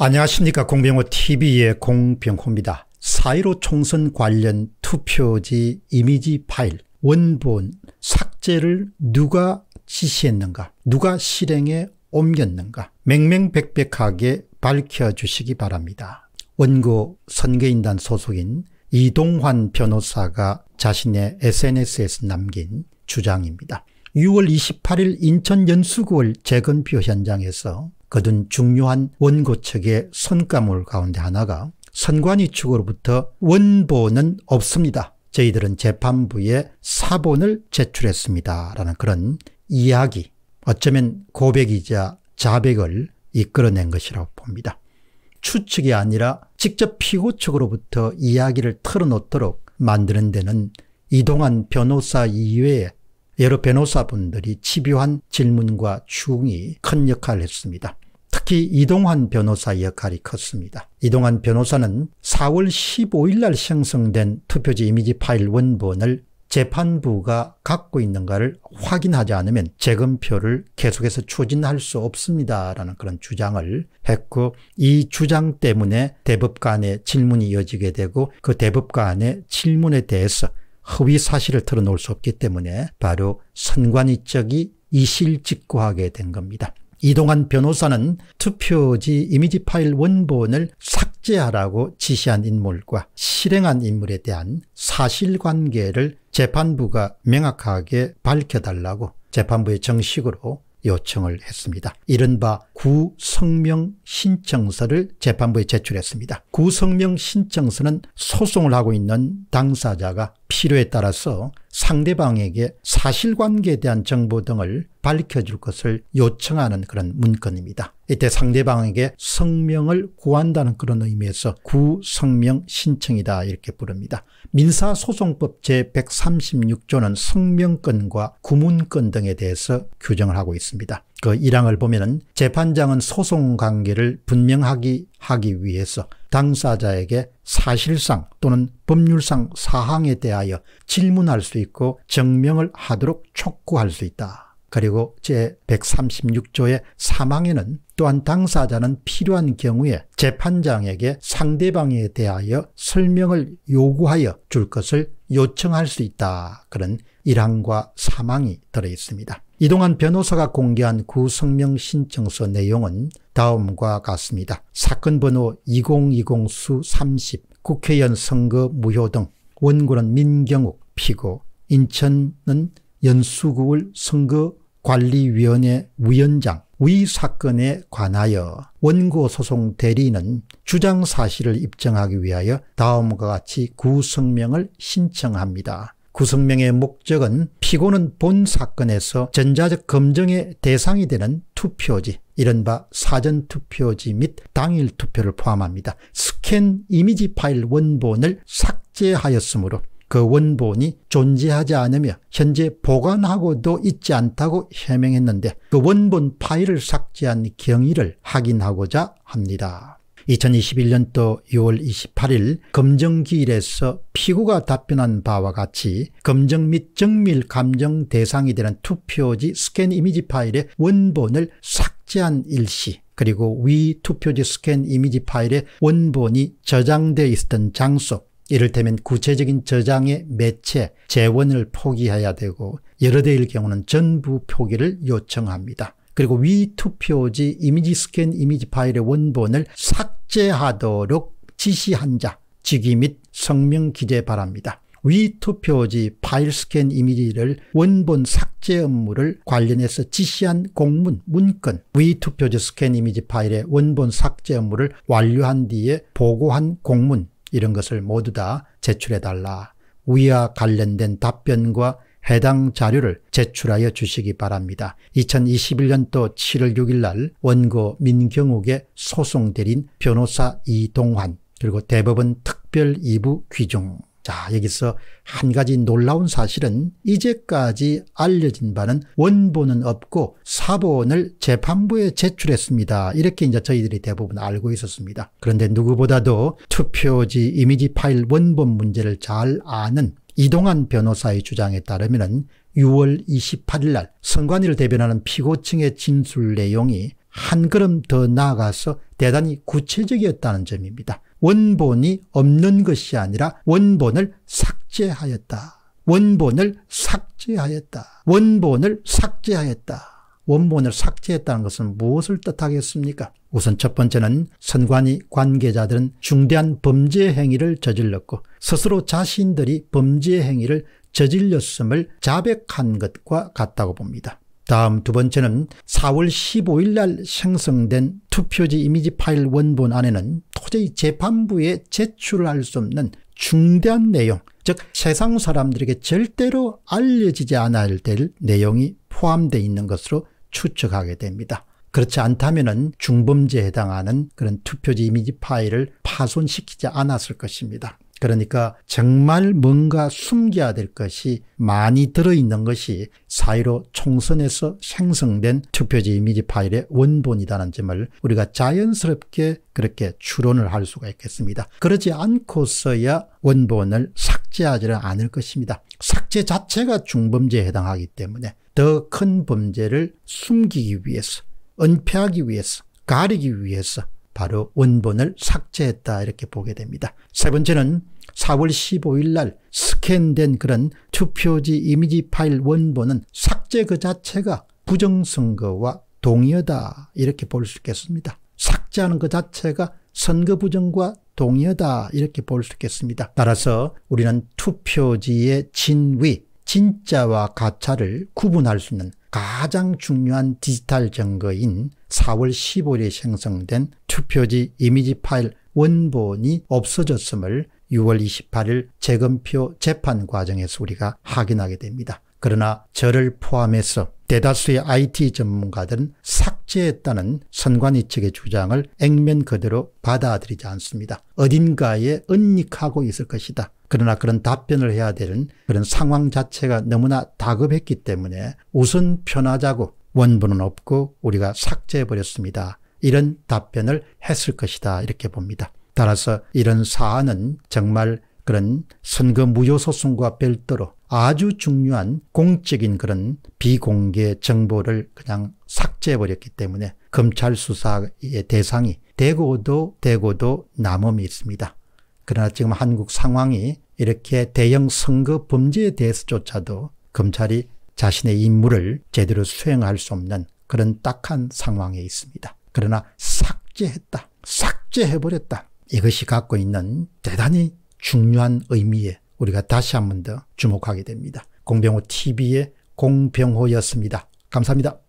안녕하십니까 공병호TV의 공병호입니다. 4.15 총선 관련 투표지 이미지 파일 원본 삭제를 누가 지시했는가 누가 실행에 옮겼는가 맹맹백백하게 밝혀주시기 바랍니다. 원고 선거인단 소속인 이동환 변호사가 자신의 SNS에서 남긴 주장입니다. 6월 28일 인천 연수구월 재건표 현장에서 거둔 중요한 원고 측의 손가물 가운데 하나가 선관위 측으로부터 원본은 없습니다. 저희들은 재판부에 사본을 제출했습니다. 라는 그런 이야기, 어쩌면 고백이자 자백을 이끌어낸 것이라고 봅니다. 추측이 아니라 직접 피고 측으로부터 이야기를 털어놓도록 만드는 데는 이동한 변호사 이외에 여러 변호사분들이 집요한 질문과 추궁이 큰 역할을 했습니다. 특히 이동환 변호사 의 역할이 컸습니다. 이동환 변호사는 4월 15일 날 생성된 투표지 이미지 파일 원본을 재판부가 갖고 있는가를 확인하지 않으면 재검표를 계속해서 추진할 수 없습니다라는 그런 주장을 했고 이 주장 때문에 대법관의 질문이 이어지게 되고 그 대법관의 질문에 대해서 허위 사실을 털어놓을 수 없기 때문에 바로 선관위적이 이실직고하게 된 겁니다. 이동환 변호사는 투표지 이미지 파일 원본을 삭제하라고 지시한 인물과 실행한 인물에 대한 사실관계를 재판부가 명확하게 밝혀달라고 재판부에 정식으로 요청을 했습니다. 이른바 구성명 신청서를 재판부에 제출했습니다. 구성명 신청서는 소송을 하고 있는 당사자가 필요에 따라서 상대방에게 사실관계에 대한 정보 등을 밝혀줄 것을 요청하는 그런 문건입니다. 이때 상대방에게 성명을 구한다는 그런 의미에서 구성명 신청이다 이렇게 부릅니다. 민사소송법 제136조는 성명권과 구문권 등에 대해서 규정을 하고 있습니다. 그일항을 보면은 재판장은 소송 관계를 분명하게 하기 위해서 당사자에게 사실상 또는 법률상 사항에 대하여 질문할 수 있고 증명을 하도록 촉구할 수 있다. 그리고 제136조의 사망에는 또한 당사자는 필요한 경우에 재판장에게 상대방에 대하여 설명을 요구하여 줄 것을 요청할 수 있다. 그런 이항과 사망이 들어있습니다. 이동한 변호사가 공개한 구성명 신청서 내용은 다음과 같습니다. 사건 번호 2020수 30 국회의원 선거 무효 등 원고는 민경욱 피고 인천은 연수구울 선거관리위원회 위원장 위 사건에 관하여 원고 소송 대리인은 주장 사실을 입증하기 위하여 다음과 같이 구성명을 신청합니다. 구성명의 목적은 피고는 본 사건에서 전자적 검증의 대상이 되는 투표지, 이른바 사전투표지 및 당일 투표를 포함합니다. 스캔 이미지 파일 원본을 삭제하였으므로 그 원본이 존재하지 않으며 현재 보관하고도 있지 않다고 해명했는데 그 원본 파일을 삭제한 경위를 확인하고자 합니다. 2021년도 6월 28일 검정기일에서 피고가 답변한 바와 같이 검정 및 정밀 감정 대상이 되는 투표지 스캔 이미지 파일의 원본을 삭제한 일시 그리고 위 투표지 스캔 이미지 파일의 원본이 저장되어 있었던 장소 이를테면 구체적인 저장의 매체, 재원을 포기해야 되고 여러 대일 경우는 전부 포기를 요청합니다. 그리고 위투표지 이미지 스캔 이미지 파일의 원본을 삭제하도록 지시한 자 직위 및 성명 기재 바랍니다. 위투표지 파일 스캔 이미지를 원본 삭제 업무를 관련해서 지시한 공문, 문건 위투표지 스캔 이미지 파일의 원본 삭제 업무를 완료한 뒤에 보고한 공문 이런 것을 모두 다 제출해달라. 위와 관련된 답변과 해당 자료를 제출하여 주시기 바랍니다. 2021년도 7월 6일 날 원고 민경욱의 소송대리 변호사 이동환 그리고 대법원 특별 2부 귀중 자 여기서 한 가지 놀라운 사실은 이제까지 알려진 바는 원본은 없고 사본을 재판부에 제출했습니다. 이렇게 이제 저희들이 대부분 알고 있었습니다. 그런데 누구보다도 투표지 이미지 파일 원본 문제를 잘 아는 이동한 변호사의 주장에 따르면 6월 28일 날 선관위를 대변하는 피고층의 진술 내용이 한 걸음 더 나아가서 대단히 구체적이었다는 점입니다. 원본이 없는 것이 아니라 원본을 삭제하였다. 원본을 삭제하였다. 원본을 삭제하였다. 원본을 삭제했다는 것은 무엇을 뜻하겠습니까? 우선 첫 번째는 선관위 관계자들은 중대한 범죄 행위를 저질렀고 스스로 자신들이 범죄 행위를 저질렀음을 자백한 것과 같다고 봅니다. 다음 두 번째는 4월 15일 날 생성된 투표지 이미지 파일 원본 안에는 도저히 재판부에 제출할 수 없는 중대한 내용 즉 세상 사람들에게 절대로 알려지지 않아야 될 내용이 포함되어 있는 것으로 추측하게 됩니다. 그렇지 않다면 중범죄에 해당하는 그런 투표지 이미지 파일을 파손시키지 않았을 것입니다. 그러니까 정말 뭔가 숨겨야 될 것이 많이 들어있는 것이 사이로 총선에서 생성된 투표지 이미지 파일의 원본이라는 점을 우리가 자연스럽게 그렇게 추론을 할 수가 있겠습니다. 그러지 않고서야 원본을 삭제하지는 않을 것입니다. 삭제 자체가 중범죄에 해당하기 때문에 더 큰 범죄를 숨기기 위해서 은폐하기 위해서 가리기 위해서 바로 원본을 삭제했다 이렇게 보게 됩니다. 세 번째는 4월 15일 날 스캔된 그런 투표지 이미지 파일 원본은 삭제 그 자체가 부정선거와 동의어다 이렇게 볼 수 있겠습니다. 삭제하는 그 자체가 선거 부정과 동의어다 이렇게 볼 수 있겠습니다. 따라서 우리는 투표지의 진위, 진짜와 가짜를 구분할 수 있는 가장 중요한 디지털 증거인 4월 15일에 생성된 투표지 이미지 파일 원본이 없어졌음을 6월 28일 재검표 재판 과정에서 우리가 확인하게 됩니다. 그러나 저를 포함해서 대다수의 IT 전문가들은 삭제했다는 선관위 측의 주장을 액면 그대로 받아들이지 않습니다. 어딘가에 은닉하고 있을 것이다. 그러나 그런 답변을 해야 되는 그런 상황 자체가 너무나 다급했기 때문에 우선 편하자고 원본은 없고 우리가 삭제해버렸습니다. 이런 답변을 했을 것이다 이렇게 봅니다. 따라서 이런 사안은 정말 그런 선거 무효소송과 별도로 아주 중요한 공적인 그런 비공개 정보를 그냥 삭제해버렸기 때문에 검찰 수사의 대상이 되고도되고도 남음이 있습니다. 그러나 지금 한국 상황이 이렇게 대형 선거 범죄에 대해서조차도 검찰이 자신의 임무를 제대로 수행할 수 없는 그런 딱한 상황에 있습니다. 그러나 삭제했다. 삭제해버렸다. 이것이 갖고 있는 대단히 중요한 의미에 우리가 다시 한 번 더 주목하게 됩니다. 공병호 TV의 공병호였습니다. 감사합니다.